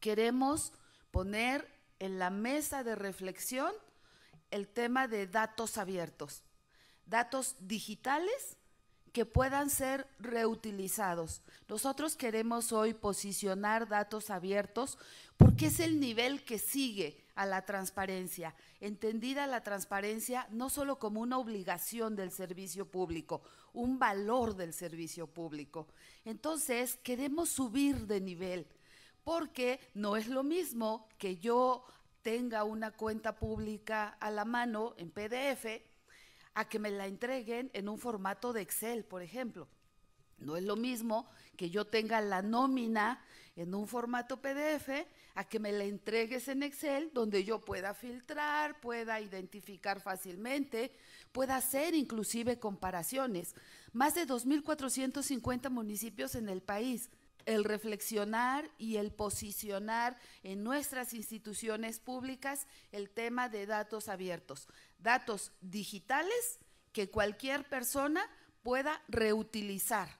queremos poner en la mesa de reflexión el tema de datos abiertos, datos digitales que puedan ser reutilizados. Nosotros queremos hoy posicionar datos abiertos porque es el nivel que sigue a la transparencia, entendida la transparencia no solo como una obligación del servicio público, un valor del servicio público. Entonces, queremos subir de nivel porque no es lo mismo que yo tenga una cuenta pública a la mano en PDF a que me la entreguen en un formato de Excel, por ejemplo. No es lo mismo que yo tenga la nómina en un formato PDF a que me la entregues en Excel, donde yo pueda filtrar, pueda identificar fácilmente, pueda hacer inclusive comparaciones. Más de 2.450 municipios en el país el reflexionar y el posicionar en nuestras instituciones públicas el tema de datos abiertos, datos digitales que cualquier persona pueda reutilizar